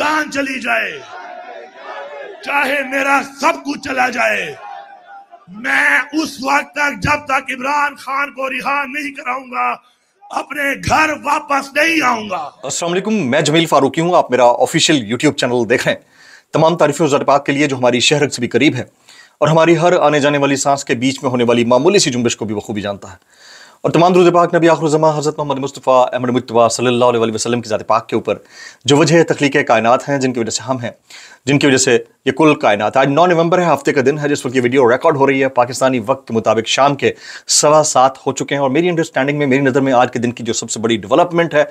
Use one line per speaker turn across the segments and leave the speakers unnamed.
जान चली जाए चाहे मेरा सब कुछ चला जाए मैं उस वक्त तक जब तक इमरान खान को रिहा नहीं कराऊंगा अपने घर वापस नहीं आऊंगा असल मैं जमील फारूकी हूँ आप मेरा ऑफिशियल यूट्यूब चैनल देख रहे हैं तमाम तारीफों जरपाक के लिए जो हमारी शहर से भी करीब है और हमारी हर आने जाने वाली सांस के बीच में होने वाली मामूली सी जुम्बिश को भी बखूबी जानता है और तमाम दुरुद पाक नबी जमा हज़रत मोहम्मद मुस्तफ़ा अहमद मुतवा सल्ला वसलम की ज़ात पाक के ऊपर जो वजह तख्लीक कायनात हैं जिनकी वजह से हम हैं जिनकी वजह से ये कुल कायनात आज नौ नवंबर है हफ्ते का दिन है जिस वक्त ये वीडियो रिकॉर्ड हो रही है पाकिस्तानी वक्त के मुताबिक शाम के सवा सात हो चुके हैं और मेरी अंडरस्टैंडिंग में मेरी नज़र में आज के दिन की जो सबसे बड़ी डेवलपमेंट है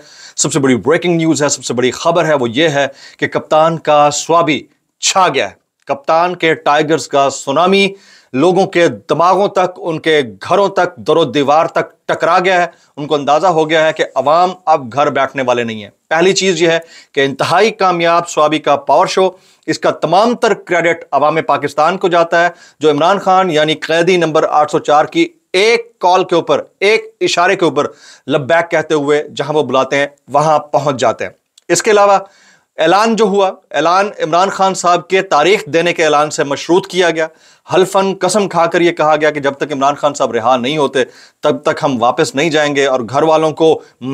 सबसे बड़ी ब्रेकिंग न्यूज़ है सबसे बड़ी खबर है वो ये है कि कप्तान का स्वाबी छा गया है कप्तान के टाइगर्स का सुनामी लोगों के दिमागों तक उनके घरों तक दरो दीवार तक टकरा गया है उनको अंदाज़ा हो गया है कि अवाम अब घर बैठने वाले नहीं है पहली चीज़ यह है कि इंतहाई कामयाब स्वाबी का पावर शो इसका तमाम तर क्रेडिट अवाम पाकिस्तान को जाता है जो इमरान खान यानी कैदी नंबर 804 की एक कॉल के ऊपर एक इशारे के ऊपर लब कहते हुए जहां वो बुलाते हैं वहां पहुंच जाते हैं इसके अलावा ऐलान जो हुआ ऐलान इमरान खान साहब के तारीख देने के ऐलान से मशरूत किया गया हल्फन कसम खाकर यह कहा गया कि जब तक इमरान खान साहब रिहा नहीं होते तब तक हम वापस नहीं जाएंगे और घर वालों को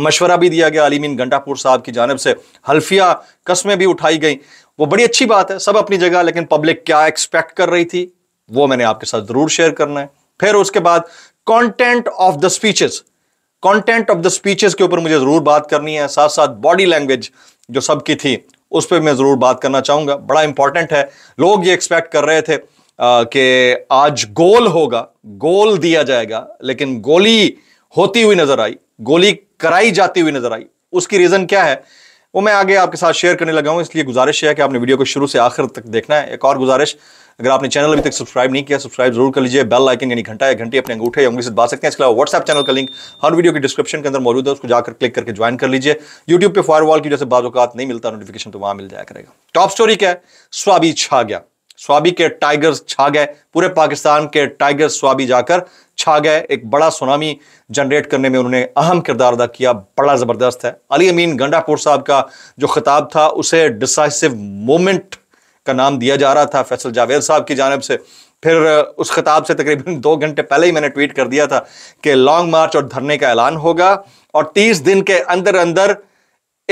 मशवरा भी दिया गया अलीमीन घंटापुर साहब की जानब से हल्फिया कस्में भी उठाई गई वो बड़ी अच्छी बात है सब अपनी जगह लेकिन पब्लिक क्या एक्सपेक्ट कर रही थी वो मैंने आपके साथ ज़रूर शेयर करना है फिर उसके बाद content of the speeches content of the speeches के ऊपर मुझे जरूर बात करनी है साथ साथ बॉडी लैंग्वेज जो सबकी थी उस पर मैं ज़रूर बात करना चाहूँगा बड़ा इंपॉर्टेंट है लोग ये एक्सपेक्ट कर रहे थे कि आज गोल होगा गोल दिया जाएगा लेकिन गोली होती हुई नज़र आई गोली कराई जाती हुई नज़र आई उसकी रीज़न क्या है वो मैं आगे आपके साथ शेयर करने लगा हूँ इसलिए गुजारिश है कि आपने वीडियो को शुरू से आखिर तक देखना है एक और गुजारिश अगर आपने चैनल अभी तक सब्सक्राइब नहीं किया सब्सक्राइब जरूर कर लीजिए बेल लाइकन यानी घंटा या घंटी अपने अंगूठे या उंगली से दबा सकते हैं इसके अलावा व्हाट्सएप चैनल का लिंक हर वीडियो के डिस्क्रिप्शन के अंदर मौजूद है उसको जाकर क्लिक करके ज्वाइन कर लीजिए यूट्यूब पे वॉल की जैसे बाजूकात नहीं मिलता नोटिफिकेशन तो वहां मिल जाया करेगा टॉप स्टोरी क्या है स्वाबी छा गया स्वाबी के टाइगर्स छा गए पूरे पाकिस्तान के टाइगर्स स्वाबी जाकर छा गए एक बड़ा सुनामी जनरेट करने में उन्होंने अहम किरदार अदा किया बड़ा ज़बरदस्त है अली अमीन गंडापुर साहब का जो खिताब था उसे डिसाइसिव मोमेंट का नाम दिया जा रहा था फैसल जावेद साहब की जानब से फिर उस खिताब से तकरीबन दो घंटे पहले ही मैंने ट्वीट कर दिया था कि लॉन्ग मार्च और धरने का ऐलान होगा और तीस दिन के अंदर अंदर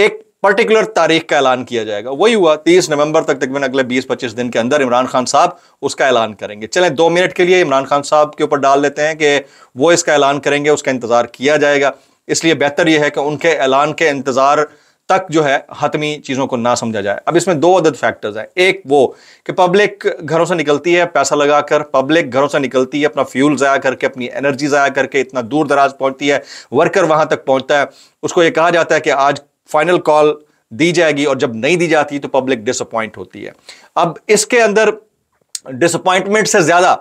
एक पर्टिकुलर तारीख का ऐलान किया जाएगा वही हुआ तीस नवंबर तक तकरीबन अगले बीस पच्चीस दिन के अंदर इमरान खान साहब उसका ऐलान करेंगे चलें दो मिनट के लिए इमरान खान साहब के ऊपर डाल देते हैं कि वो इसका ऐलान करेंगे उसका इंतज़ार किया जाएगा इसलिए बेहतर यह है कि उनके ऐलान के इंतज़ार तक जो है हतमी चीज़ों को ना समझा जाए अब इसमें दो अदद फैक्टर्स हैं एक वो कि पब्लिक घरों से निकलती है पैसा लगाकर पब्लिक घरों से निकलती है अपना फ्यूल ज़ाया करके अपनी एनर्जी ज़ाया करके इतना दूर दराज पहुंचती है वर्कर वहां तक पहुंचता है उसको ये कहा जाता है कि आज फाइनल कॉल दी जाएगी और जब नहीं दी जाती तो पब्लिक डिसअपॉइंट होती है अब इसके अंदर डिसअपॉइंटमेंट से ज़्यादा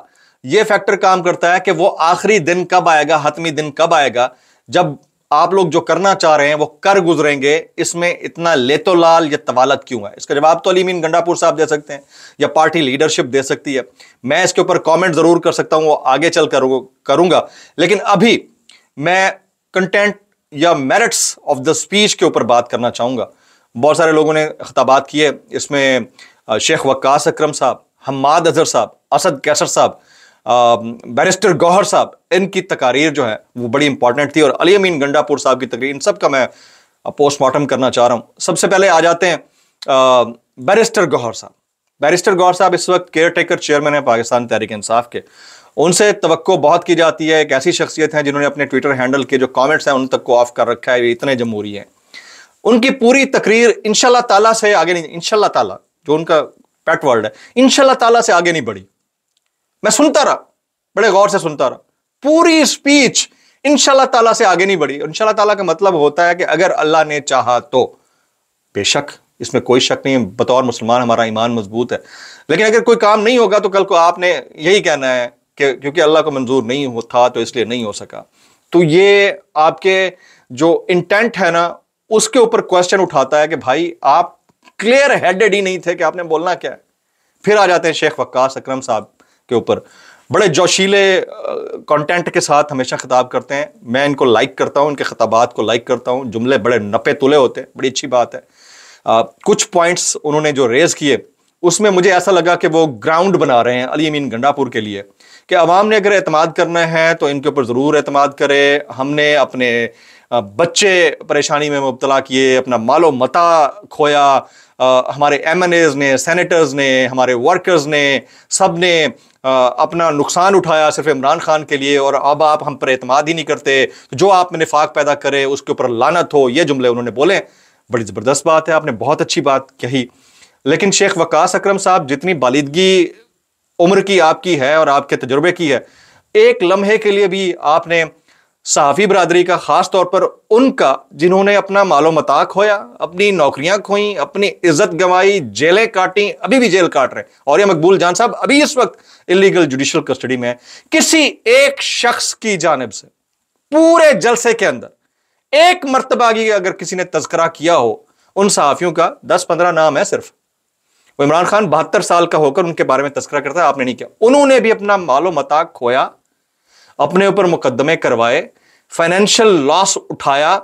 ये फैक्टर काम करता है कि वो आखिरी दिन कब आएगा हतमी दिन कब आएगा जब आप लोग जो करना चाह रहे हैं वो कर गुजरेंगे इसमें इतना लेतोलाल या तवालत क्यों है इसका जवाब तो अलीमीन गंडापुर साहब दे सकते हैं या पार्टी लीडरशिप दे सकती है मैं इसके ऊपर कमेंट ज़रूर कर सकता हूँ वो आगे चल करूंगा लेकिन अभी मैं कंटेंट या मेरिट्स ऑफ द स्पीच के ऊपर बात करना चाहूँगा बहुत सारे लोगों ने खिताबात किए इसमें शेख वक्स अक्रम साहब हमाद अजहर साहब असद कैसर साहब बैरिस्टर गौहर साहब इनकी तकारीर जो है वो बड़ी इंपॉर्टेंट थी और अली अमीन गंडापुर साहब की तकरीर इन सब का मैं पोस्टमार्टम करना चाह रहा हूँ सबसे पहले आ जाते हैं बैरिस्टर गौहर साहब बैरिस्टर गौर साहब इस वक्त केयर टेकर चेयरमैन है पाकिस्तान तहरीक इंसाफ के उनसे तो बहुत की जाती है एक ऐसी शख्सियत हैं जिन्होंने अपने ट्विटर हैंडल के जो कमेंट्स हैं उन तक को ऑफ कर रखा है ये इतने जमहूरी हैं उनकी पूरी तकरीर इनशाला तला से आगे नहीं इनशाला तला जो उनका पैट वर्ल्ड है इनशाला तला से आगे नहीं बढ़ी मैं सुनता रहा बड़े गौर से सुनता रहा पूरी स्पीच इनशाला तला से आगे नहीं बढ़ी इनशाला तला का मतलब होता है कि अगर अल्लाह ने चाहा तो बेशक इसमें कोई शक नहीं है बतौर मुसलमान हमारा ईमान मजबूत है लेकिन अगर कोई काम नहीं होगा तो कल को आपने यही कहना है कि क्योंकि अल्लाह को मंजूर नहीं हो था तो इसलिए नहीं हो सका तो ये आपके जो इंटेंट है ना उसके ऊपर क्वेश्चन उठाता है कि भाई आप क्लियर हेडेड ही नहीं थे कि आपने बोलना क्या है फिर आ जाते हैं शेख वक्स अक्रम साहब के ऊपर बड़े जोशीले कंटेंट के साथ हमेशा खिताब करते हैं मैं इनको लाइक करता हूँ इनके खिताबात को लाइक करता हूँ जुमले बड़े नपे तुले होते हैं बड़ी अच्छी बात है आ, कुछ पॉइंट्स उन्होंने जो रेज़ किए उसमें मुझे ऐसा लगा कि वो ग्राउंड बना रहे हैं अली अमीन गंडापुर के लिए कि अवाम ने अगर अतमाद करना है तो इनके ऊपर ज़रूर अतमाद करे हमने अपने बच्चे परेशानी में मुबतला किए अपना मालो मता खोया आ, हमारे एम एन एज़ ने सैनिटर्स ने हमारे वर्कर्स ने सब ने आ, अपना नुकसान उठाया सिर्फ इमरान खान के लिए और अब आप हम पर अतमाद ही नहीं करते तो जो आप में निफाक पैदा करे उसके ऊपर लानत हो ये जुमले उन्होंने बोले बड़ी ज़बरदस्त बात है आपने बहुत अच्छी बात कही लेकिन शेख वकास अक्रम साहब जितनी बालिदगी उम्र की आपकी है और आपके तजुर्बे की है एक लम्हे के लिए भी आपने सहाफ़ी बरदरी का ख़ास तौर पर उनका जिन्होंने अपना मालो मता खोया अपनी नौकरियां खोई अपनी इज्जत गंवाई जेलें काटी अभी भी जेल काट रहे और ये मकबूल जान साहब अभी इस वक्त इलीगल जुडिशल कस्टडी में है किसी एक शख्स की जानब से पूरे जलसे के अंदर एक मरतबा की अगर किसी ने तस्करा किया हो उन सहाफ़ियों का दस पंद्रह नाम है सिर्फ वो इमरान खान बहत्तर साल का होकर उनके बारे में तस्करा करता है आपने नहीं किया उन्होंने भी अपना मालो मताक खोया अपने ऊपर मुकदमे करवाए फाइनेंशियल लॉस उठाया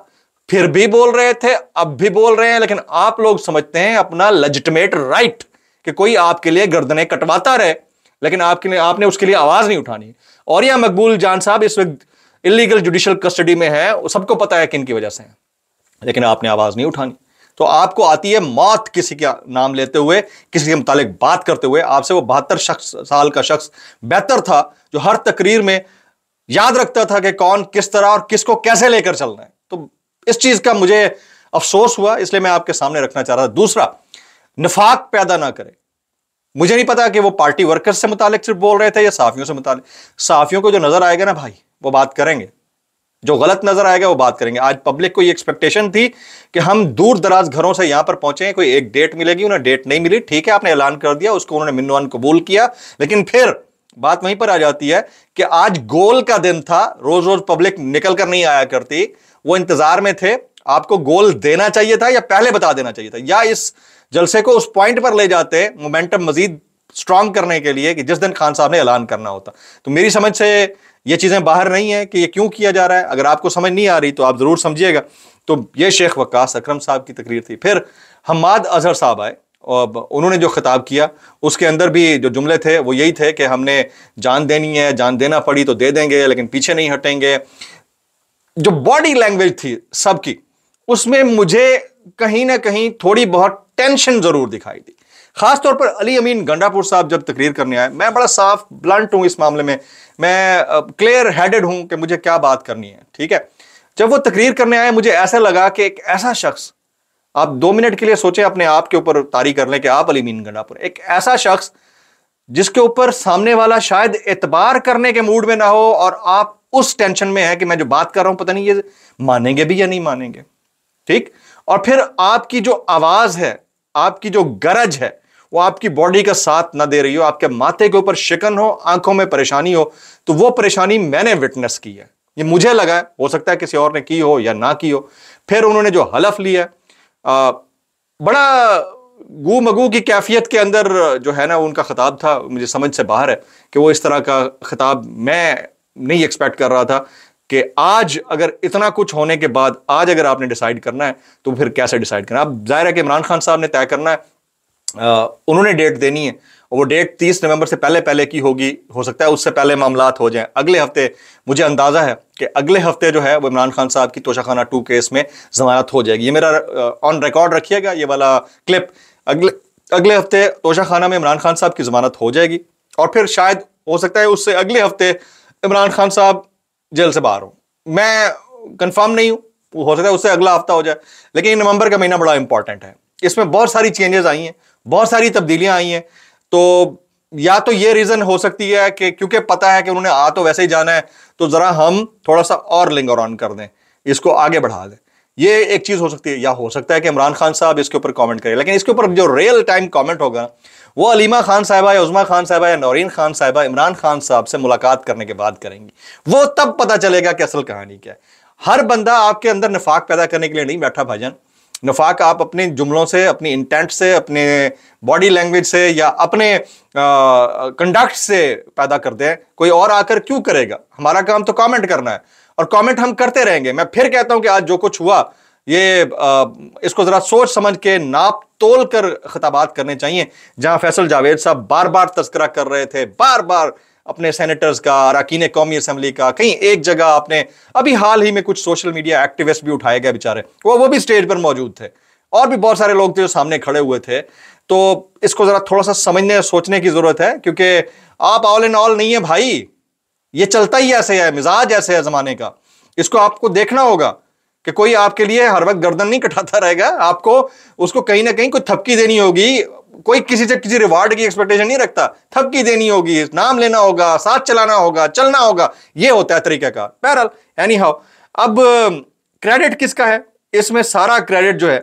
फिर भी बोल रहे थे अब भी बोल रहे हैं लेकिन आप लोग समझते हैं अपना लजिटमेट राइट कि कोई आपके लिए गर्दने कटवाता रहे लेकिन आपके लिए आपने उसके लिए आवाज नहीं उठानी और यह मकबूल जान साहब इस वक्त इलीगल जुडिशियल कस्टडी में है सबको पता है किन की वजह से है लेकिन आपने आवाज़ नहीं उठानी तो आपको आती है मौत किसी का नाम लेते हुए किसी के मुतालिक बात करते हुए आपसे वो बहत्तर शख्स साल का शख्स बेहतर था जो हर तकरीर में याद रखता था कि कौन किस तरह और किसको कैसे लेकर चलना है तो इस चीज़ का मुझे अफसोस हुआ इसलिए मैं आपके सामने रखना चाह रहा था दूसरा नफाक पैदा ना करे मुझे नहीं पता कि वो पार्टी वर्कर्स से मुतालिक सिर्फ बोल रहे थे या साफियों से मुतालिक साफियों को जो नज़र आएगा ना भाई वो बात करेंगे जो गलत नजर आएगा वो बात करेंगे आज पब्लिक को ये एक्सपेक्टेशन थी कि हम दूर दराज घरों से यहां पर पहुंचे कोई एक डेट मिलेगी उन्हें डेट नहीं मिली ठीक है आपने ऐलान कर दिया उसको उन्होंने मिनवान कबूल किया लेकिन फिर बात वहीं पर आ जाती है कि आज गोल का दिन था रोज रोज पब्लिक निकल कर नहीं आया करती वो इंतजार में थे आपको गोल देना चाहिए था या पहले बता देना चाहिए था या इस जलसे को उस पॉइंट पर ले जाते मोमेंटम मजीद स्ट्रांग करने के लिए कि जिस दिन खान साहब ने ऐलान करना होता तो मेरी समझ से ये चीज़ें बाहर नहीं है कि ये क्यों किया जा रहा है अगर आपको समझ नहीं आ रही तो आप ज़रूर समझिएगा तो ये शेख वक्स अक्रम साहब की तकरीर थी फिर हमाद अजहर साहब आए और उन्होंने जो खिताब किया उसके अंदर भी जो जुमले थे वो यही थे कि हमने जान देनी है जान देना पड़ी तो दे देंगे लेकिन पीछे नहीं हटेंगे जो बॉडी लैंग्वेज थी सबकी उसमें मुझे कहीं ना कहीं थोड़ी बहुत टेंशन ज़रूर दिखाई दी खासतौर पर अली अमीन गंडापुर साहब जब तकरीर करने आए मैं बड़ा साफ ब्लंट हूँ इस मामले में मैं क्लियर हेडेड हूँ कि मुझे क्या बात करनी है ठीक है जब वो तकरीर करने आए मुझे ऐसा लगा कि एक ऐसा शख्स आप दो मिनट के लिए सोचें अपने आप के ऊपर तारी कर लें कि आप अली मीन गंडापुर एक ऐसा शख्स जिसके ऊपर सामने वाला शायद एतबार करने के मूड में ना हो और आप उस टेंशन में है कि मैं जो बात कर रहा हूं पता नहीं ये मानेंगे भी या नहीं मानेंगे ठीक और फिर आपकी जो आवाज है आपकी जो गरज है वो आपकी बॉडी का साथ ना दे रही हो आपके माथे के ऊपर शिकन हो आंखों में परेशानी हो तो वो परेशानी मैंने विटनेस की है ये मुझे लगा है हो सकता है किसी और ने की हो या ना की हो फिर उन्होंने जो हलफ लिया आ, बड़ा गू मगू की कैफियत के अंदर जो है ना उनका खिताब था मुझे समझ से बाहर है कि वो इस तरह का खिताब मैं नहीं एक्सपेक्ट कर रहा था कि आज अगर इतना कुछ होने के बाद आज अगर आपने डिसाइड करना है तो फिर कैसे डिसाइड करना है आप जाहिर है कि इमरान खान साहब ने तय करना है उन्होंने डेट देनी है वो डेट तीस नवंबर से पहले पहले की होगी हो सकता है उससे पहले मामला हो जाएं अगले हफ्ते मुझे अंदाज़ा है कि अगले हफ्ते जो है वो इमरान खान साहब की तोशाखाना टू केस में जमानत हो जाएगी ये मेरा ऑन रिकॉर्ड रखिएगा ये वाला क्लिप अगले अगले हफ्ते तोशाखाना में इमरान खान साहब की जमानत हो जाएगी और फिर शायद हो सकता है उससे अगले हफ्ते इमरान खान साहब जेल से बाहर हों मैं कन्फर्म नहीं हूँ हो सकता है उससे अगला हफ्ता हो जाए लेकिन नवंबर का महीना बड़ा इंपॉर्टेंट है इसमें बहुत सारी चेंजेस आई हैं बहुत सारी तब्दीलियां आई हैं तो या तो ये रीज़न हो सकती है कि क्योंकि पता है कि उन्होंने आ तो वैसे ही जाना है तो ज़रा हम थोड़ा सा और लिंगर ऑन कर दें इसको आगे बढ़ा दें ये एक चीज़ हो सकती है या हो सकता है कि इमरान खान साहब इसके ऊपर कमेंट करें लेकिन इसके ऊपर जो रियल टाइम कमेंट होगा वो अलीमा खान साहबा या उजमा खान साहबा या नौरीन खान साहबा इमरान खान साहब से मुलाकात करने के बाद करेंगी वो तब पता चलेगा कि असल कहानी क्या है हर बंदा आपके अंदर नफाक पैदा करने के लिए नहीं बैठा भाईजान नफाक आप अपने जुमलों से अपनी इंटेंट से अपने बॉडी लैंग्वेज से या अपने कंडक्ट से पैदा करते हैं कोई और आकर क्यों करेगा हमारा काम तो कमेंट करना है और कमेंट हम करते रहेंगे मैं फिर कहता हूं कि आज जो कुछ हुआ ये आ, इसको ज़रा सोच समझ के नाप तोल कर खिताबात करने चाहिए जहां फैसल जावेद साहब बार बार तस्करा कर रहे थे बार बार अपने सेनेटर्स का अरकिन कौमी असम्बली का कहीं एक जगह आपने अभी हाल ही में कुछ सोशल मीडिया एक्टिविस्ट भी उठाए गए बेचारे वो वो भी स्टेज पर मौजूद थे और भी बहुत सारे लोग थे जो सामने खड़े हुए थे तो इसको ज़रा थोड़ा सा समझने सोचने की ज़रूरत है क्योंकि आप ऑल एंड ऑल नहीं है भाई ये चलता ही ऐसे है मिजाज ऐसे है ज़माने का इसको आपको देखना होगा कि कोई आपके लिए हर वक्त गर्दन नहीं कटाता रहेगा आपको उसको कहीं ना कहीं कोई थपकी देनी होगी कोई किसी से किसी रिवार्ड की एक्सपेक्टेशन नहीं रखता थपकी देनी होगी नाम लेना होगा साथ चलाना होगा चलना होगा ये होता है तरीका का पैरल एनी हाउ अब क्रेडिट किसका है इसमें सारा क्रेडिट जो है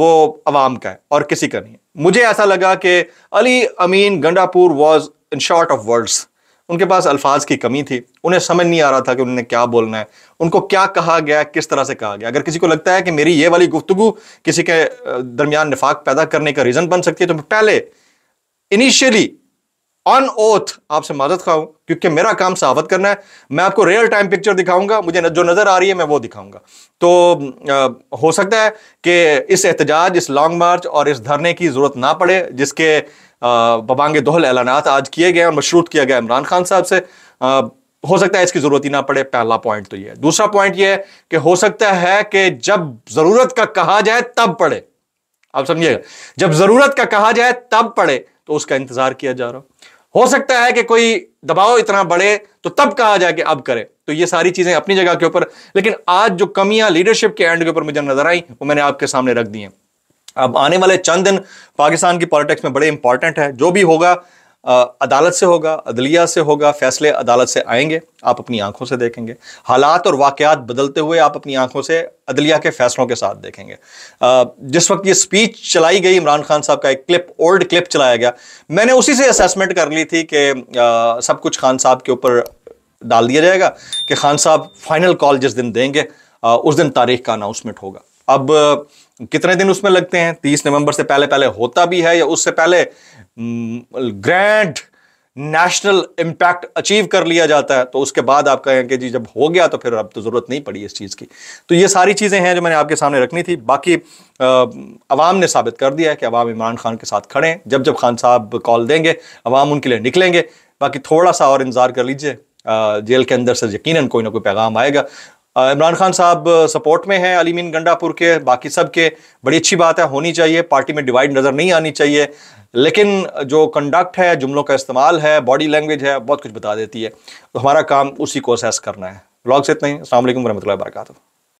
वो अवाम का है और किसी का नहीं है मुझे ऐसा लगा कि Ali Amin Gandapur was in short of words उनके पास अल्फाज की कमी थी उन्हें समझ नहीं आ रहा था कि उन्हें क्या बोलना है उनको क्या कहा गया किस तरह से कहा गया अगर किसी को लगता है कि मेरी ये वाली गुफ्तु किसी के दरमियान निफाक पैदा करने का रीज़न बन सकती है तो मैं पहले इनिशियली ऑन ओथ आपसे माजत खाऊं क्योंकि मेरा काम सावत करना है मैं आपको रियल टाइम पिक्चर दिखाऊंगा मुझे जो नज़र आ रही है मैं वो दिखाऊंगा तो आ, हो सकता है कि इस एहतजाज इस लॉन्ग मार्च और इस धरने की ज़रूरत ना पड़े जिसके बबांगे दोहल ऐलानात आज किए गए और मशरूत किया गया इमरान खान साहब से हो सकता है इसकी ज़रूरत ही ना पड़े पहला पॉइंट तो यह दूसरा पॉइंट यह है कि हो सकता है कि जब ज़रूरत का कहा जाए तब पड़े आप समझिएगा जब ज़रूरत का कहा जाए तब पड़े तो उसका इंतज़ार किया जा रहा हो सकता है कि कोई दबाव इतना बढ़े तो तब कहा जाए कि अब करें तो ये सारी चीज़ें अपनी जगह के ऊपर लेकिन आज जो कमियां लीडरशिप के एंड के ऊपर मुझे नज़र आई वो मैंने आपके सामने रख दी हैं अब आने वाले चंद दिन पाकिस्तान की पॉलिटिक्स में बड़े इंपॉर्टेंट है जो भी होगा अदालत से होगा अदलिया से होगा फैसले अदालत से आएंगे आप अपनी आंखों से देखेंगे हालात और वाक़ात बदलते हुए आप अपनी आंखों से अदलिया के फैसलों के साथ देखेंगे जिस वक्त ये स्पीच चलाई गई इमरान खान साहब का एक क्लिप ओल्ड क्लिप चलाया गया मैंने उसी से असेसमेंट कर ली थी कि सब कुछ खान साहब के ऊपर डाल दिया जाएगा कि खान साहब फाइनल कॉल जिस दिन देंगे उस दिन तारीख का अनाउंसमेंट होगा अब कितने दिन उसमें लगते हैं तीस नवंबर से पहले पहले होता भी है या उससे पहले ग्रैंड नेशनल इम्पैक्ट अचीव कर लिया जाता है तो उसके बाद आप कहें कि जी जब हो गया तो फिर अब तो ज़रूरत नहीं पड़ी इस चीज़ की तो ये सारी चीज़ें हैं जो मैंने आपके सामने रखनी थी बाकी आवाम ने साबित कर दिया है कि अवाम इमरान खान के साथ खड़े हैं जब जब खान साहब कॉल देंगे अवाम उनके लिए निकलेंगे बाकी थोड़ा सा और इंतज़ार कर लीजिए जेल के अंदर से यकीन कोई ना कोई पैगाम आएगा इमरान खान साहब सपोर्ट में हैं अलीमिन गंडापुर के बाकी सब के बड़ी अच्छी बात है होनी चाहिए पार्टी में डिवाइड नज़र नहीं आनी चाहिए लेकिन जो कंडक्ट है जुमलों का इस्तेमाल है बॉडी लैंग्वेज है बहुत कुछ बता देती है तो हमारा काम उसी को असेस करना है ब्लॉग से इतना ही असल वरह वर्का